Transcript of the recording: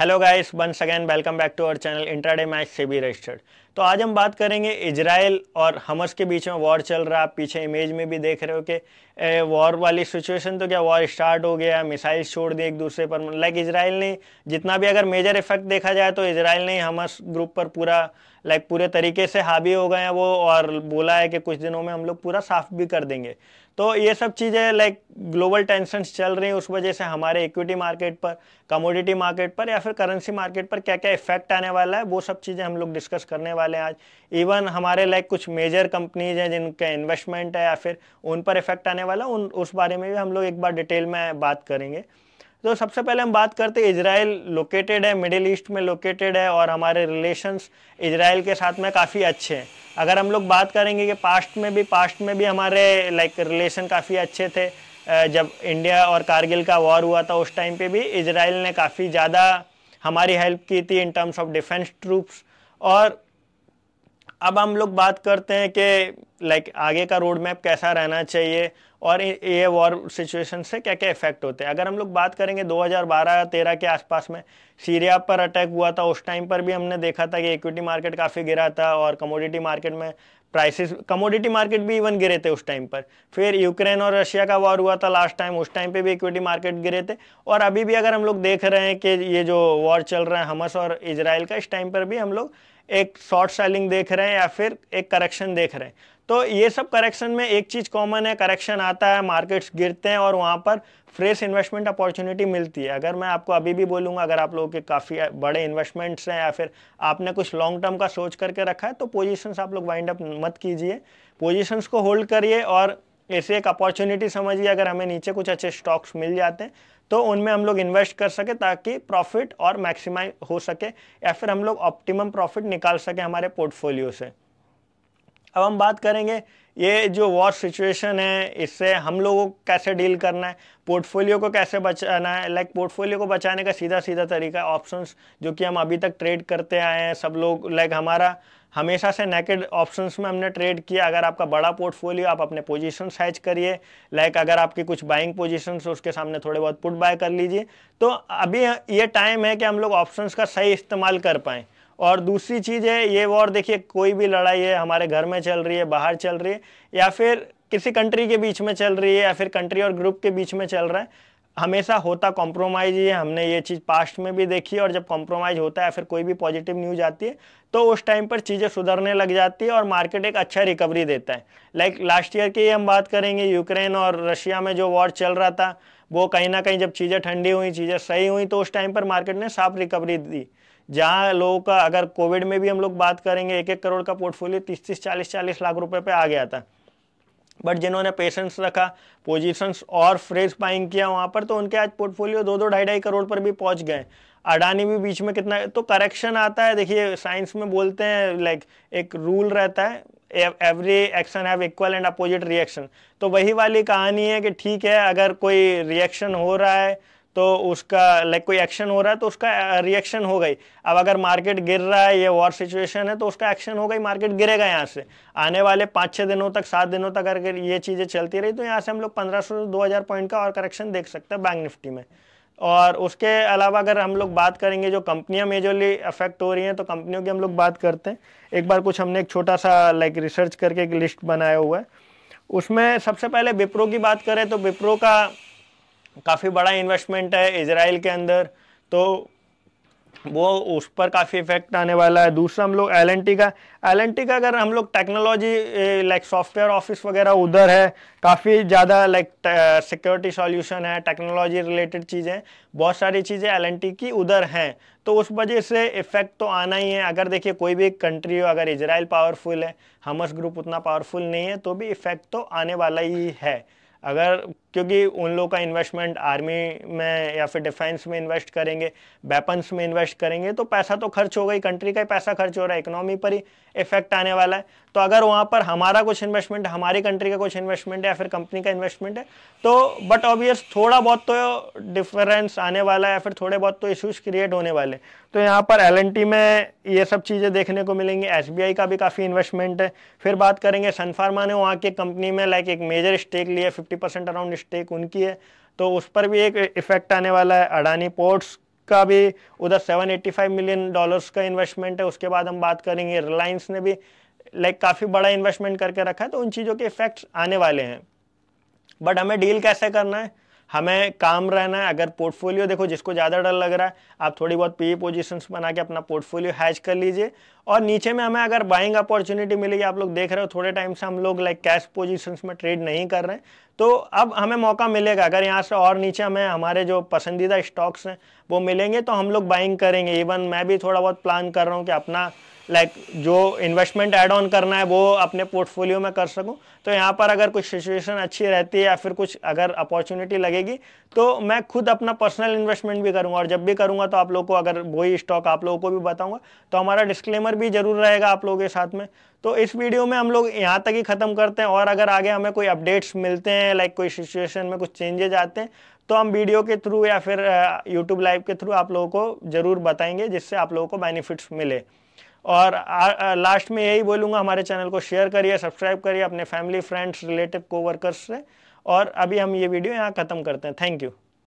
hello guys once again welcome back to our channel intraday match से भी registered तो आज हम बात करेंगे इजराइल और हमस के बीच में वॉर चल रहा है आप पीछे इमेज में भी देख रहे हो कि वॉर वाली सिचुएशन तो क्या वॉर स्टार्ट हो गया मिसाइल छोड़ दी एक दूसरे पर लाइक इजराइल ने जितना भी अगर मेजर इफेक्ट देखा जाए तो इसराइल ने हमस ग्रुप पर पूरा लाइक पूरे तरीके से हावी हो गए हैं वो और बोला है कि कुछ दिनों में हम लोग पूरा साफ भी कर देंगे तो ये सब चीज़ें लाइक ग्लोबल टेंशन चल रही हैं उस वजह से हमारे इक्विटी मार्केट पर कमोडिटी मार्केट पर या फिर करेंसी मार्केट पर क्या क्या इफेक्ट आने वाला है वो सब चीज़ें हम लोग डिस्कस करने वाले हैं आज इवन हमारे लाइक कुछ मेजर कंपनीज हैं जिनका इन्वेस्टमेंट है या फिर उन पर इफेक्ट आने वाला उन उस बारे में भी हम लोग एक बार डिटेल में बात करेंगे तो सबसे पहले हम बात करते हैं इसराइल लोकेटेड है मिडिल ईस्ट में लोकेटेड है और हमारे रिलेशंस इसराइल के साथ में काफ़ी अच्छे हैं अगर हम लोग बात करेंगे कि पास्ट में भी पास्ट में भी हमारे लाइक रिलेशन काफ़ी अच्छे थे जब इंडिया और कारगिल का वॉर हुआ था उस टाइम पे भी इसराइल ने काफ़ी ज़्यादा हमारी हेल्प की थी in terms of defence troops और अब हम लोग बात करते हैं कि लाइक आगे का रोड मैप कैसा रहना चाहिए और ये वॉर सिचुएशन से क्या क्या इफेक्ट होते हैं अगर हम लोग बात करेंगे 2012-13 के आसपास में सीरिया पर अटैक हुआ था उस टाइम पर भी हमने देखा था कि इक्विटी मार्केट काफ़ी गिरा था और कमोडिटी मार्केट में प्राइसेस कमोडिटी मार्केट भी इवन गिरे थे उस टाइम पर फिर यूक्रेन और रशिया का वॉर हुआ था लास्ट टाइम उस टाइम पे भी इक्विटी मार्केट गिरे थे और अभी भी अगर हम लोग देख रहे हैं कि ये जो वॉर चल रहा है हमस और इसराइल का इस टाइम पर भी हम लोग एक शॉर्ट सेलिंग देख रहे हैं या फिर एक करेक्शन देख रहे हैं तो ये सब करेक्शन में एक चीज़ कॉमन है करेक्शन आता है मार्केट्स गिरते हैं और वहाँ पर फ्रेश इन्वेस्टमेंट अपॉर्चुनिटी मिलती है अगर मैं आपको अभी भी बोलूंगा अगर आप लोगों के काफ़ी बड़े इन्वेस्टमेंट्स हैं या फिर आपने कुछ लॉन्ग टर्म का सोच करके रखा है तो पोजिशन आप लोग वाइंड अप मत कीजिए पोजिशंस को होल्ड करिए और ऐसे एक अपॉर्चुनिटी समझिए अगर हमें नीचे कुछ अच्छे स्टॉक्स मिल जाते हैं तो उनमें हम लोग इन्वेस्ट कर सके ताकि प्रॉफिट और मैक्सिमाइज हो सके या फिर हम लोग ऑप्टिमम प्रॉफिट निकाल सकें हमारे पोर्टफोलियो से अब हम बात करेंगे ये जो वॉर सिचुएशन है इससे हम लोगों को कैसे डील करना है पोर्टफोलियो को कैसे बचाना है लाइक पोर्टफोलियो को बचाने का सीधा सीधा तरीका ऑप्शंस जो कि हम अभी तक ट्रेड करते आए हैं सब लोग लाइक हमारा हमेशा से नेकेड ऑप्शंस में हमने ट्रेड किया अगर आपका बड़ा पोर्टफोलियो आप अपने पोजीशन हैच करिए लाइक अगर आपकी कुछ बाइंग पोजीशन उसके सामने थोड़े बहुत पुट बाय कर लीजिए तो अभी ये टाइम है कि हम लोग ऑप्शंस का सही इस्तेमाल कर पाएँ और दूसरी चीज़ है ये वॉर देखिए कोई भी लड़ाई है हमारे घर में चल रही है बाहर चल रही है या फिर किसी कंट्री के बीच में चल रही है या फिर कंट्री और ग्रुप के बीच में चल रहा है हमेशा होता कॉम्प्रोमाइज़ ही है हमने ये चीज़ पास्ट में भी देखी है और जब कॉम्प्रोमाइज़ होता है या फिर कोई भी पॉजिटिव न्यूज आती है तो उस टाइम पर चीज़ें सुधरने लग जाती है और मार्केट एक अच्छा रिकवरी देता है लाइक लास्ट ईयर की हम बात करेंगे यूक्रेन और रशिया में जो वॉर चल रहा था वो कहीं ना कहीं जब चीज़ें ठंडी हुई चीज़ें सही हुई तो उस टाइम पर मार्केट ने साफ रिकवरी दी जहां लोगों का अगर कोविड में भी हम लोग बात करेंगे एक एक करोड़ का पोर्टफोलियो तीस तीस चालीस चालीस लाख रुपए पे आ गया था बट जिन्होंने पेशेंस रखा पोजीशंस और फ्रेश बाइंग किया वहां पर तो उनके आज पोर्टफोलियो दो दो ढाई ढाई करोड़ पर भी पहुंच गए अडानी भी बीच में कितना तो करेक्शन आता है देखिए साइंस में बोलते हैं लाइक एक रूल रहता है every action have equal and opposite reaction तो वही वाली कहानी है कि ठीक है अगर कोई रिएक्शन हो रहा है तो उसका लाइक कोई एक्शन हो रहा है तो उसका रिएक्शन uh, हो गई अब अगर मार्केट गिर रहा है ये वॉर सिचुएशन है तो उसका एक्शन हो गई मार्केट गिरेगा यहाँ से आने वाले पाँच छः दिनों तक सात दिनों तक अगर ये चीज़ें चलती रही तो यहाँ से हम लोग पंद्रह सौ दो हज़ार पॉइंट का और करेक्शन देख सकते हैं बैंक निफ्टी में और उसके अलावा अगर हम लोग बात करेंगे जो कंपनियाँ मेजरली अफेक्ट हो रही हैं तो कंपनियों की हम लोग बात करते हैं एक बार कुछ हमने एक छोटा सा लाइक रिसर्च करके एक लिस्ट बनाया हुआ है उसमें सबसे पहले विप्रो की बात करें तो विप्रो का काफ़ी बड़ा इन्वेस्टमेंट है इसराइल के अंदर तो वो उस पर काफ़ी इफेक्ट आने वाला है दूसरा हम लोग एल का एल का अगर हम लोग टेक्नोलॉजी लाइक सॉफ्टवेयर ऑफिस वगैरह उधर है काफ़ी ज़्यादा लाइक सिक्योरिटी सॉल्यूशन है टेक्नोलॉजी रिलेटेड चीज़ें बहुत सारी चीज़ें एल की उधर हैं तो उस वजह से इफेक्ट तो आना ही है अगर देखिए कोई भी कंट्री हो अगर इसराइल पावरफुल है हमस ग्रुप उतना पावरफुल नहीं है तो भी इफेक्ट तो आने वाला ही है अगर क्योंकि उन लोगों का इन्वेस्टमेंट आर्मी में या फिर डिफेंस में इन्वेस्ट करेंगे वेपन्स में इन्वेस्ट करेंगे तो पैसा तो खर्च होगा ही कंट्री का ही पैसा खर्च हो रहा है इकोनॉमी पर ही इफेक्ट आने वाला है तो अगर वहाँ पर हमारा कुछ इन्वेस्टमेंट हमारी कंट्री का कुछ इन्वेस्टमेंट है या फिर कंपनी का इन्वेस्टमेंट है तो बट ऑबियस थोड़ा बहुत तो डिफरेंस आने वाला है या फिर थोड़े बहुत तो इश्यूज क्रिएट होने वाले तो यहाँ पर एल में ये सब चीज़ें देखने को मिलेंगी एस का भी काफ़ी इन्वेस्टमेंट है फिर बात करेंगे सनफार्मा ने वहाँ की कंपनी में लाइक एक मेजर स्टेक लिया फिफ्टी अराउंड स्टेक उनकी है तो उस पर भी एक इफेक्ट आने वाला है अडानी पोर्ट्स का भी उधर 785 मिलियन डॉलर्स का इन्वेस्टमेंट है उसके बाद हम बात करेंगे रिलायंस ने भी लाइक काफ़ी बड़ा इन्वेस्टमेंट करके रखा है तो उन चीज़ों के इफेक्ट्स आने वाले हैं बट हमें डील कैसे करना है हमें काम रहना है अगर पोर्टफोलियो देखो जिसको ज़्यादा डर लग रहा है आप थोड़ी बहुत पी पोजीशंस e बना के अपना पोर्टफोलियो हैच कर लीजिए और नीचे में हमें अगर बाइंग अपॉर्चुनिटी मिलेगी आप लोग देख रहे हो थोड़े टाइम से हम लोग लाइक कैश पोजीशंस में ट्रेड नहीं कर रहे हैं तो अब हमें मौका मिलेगा अगर यहाँ से और नीचे हमें हमारे जो पसंदीदा स्टॉक्स हैं वो मिलेंगे तो हम लोग बाइंग करेंगे इवन मैं भी थोड़ा बहुत प्लान कर रहा हूँ कि अपना लाइक like, जो इन्वेस्टमेंट एड ऑन करना है वो अपने पोर्टफोलियो में कर सकूं तो यहाँ पर अगर कुछ सिचुएशन अच्छी रहती है या फिर कुछ अगर अपॉर्चुनिटी लगेगी तो मैं खुद अपना पर्सनल इन्वेस्टमेंट भी करूँगा और जब भी करूँगा तो आप लोगों को अगर वही स्टॉक आप लोगों को भी बताऊँगा तो हमारा डिस्क्लेमर भी जरूर रहेगा आप लोगों के साथ में तो इस वीडियो में हम लोग यहाँ तक ही ख़त्म करते हैं और अगर आगे हमें कोई अपडेट्स मिलते हैं लाइक कोई सिचुएशन में कुछ चेंजेज आते हैं तो हम वीडियो के थ्रू या फिर यूट्यूब लाइव के थ्रू आप लोगों को ज़रूर बताएंगे जिससे आप लोगों को बेनिफिट्स मिले और आ, आ, लास्ट में यही बोलूँगा हमारे चैनल को शेयर करिए सब्सक्राइब करिए अपने फैमिली फ्रेंड्स रिलेटिव कोवर्कर्स से और अभी हम ये वीडियो यहाँ ख़त्म करते हैं थैंक यू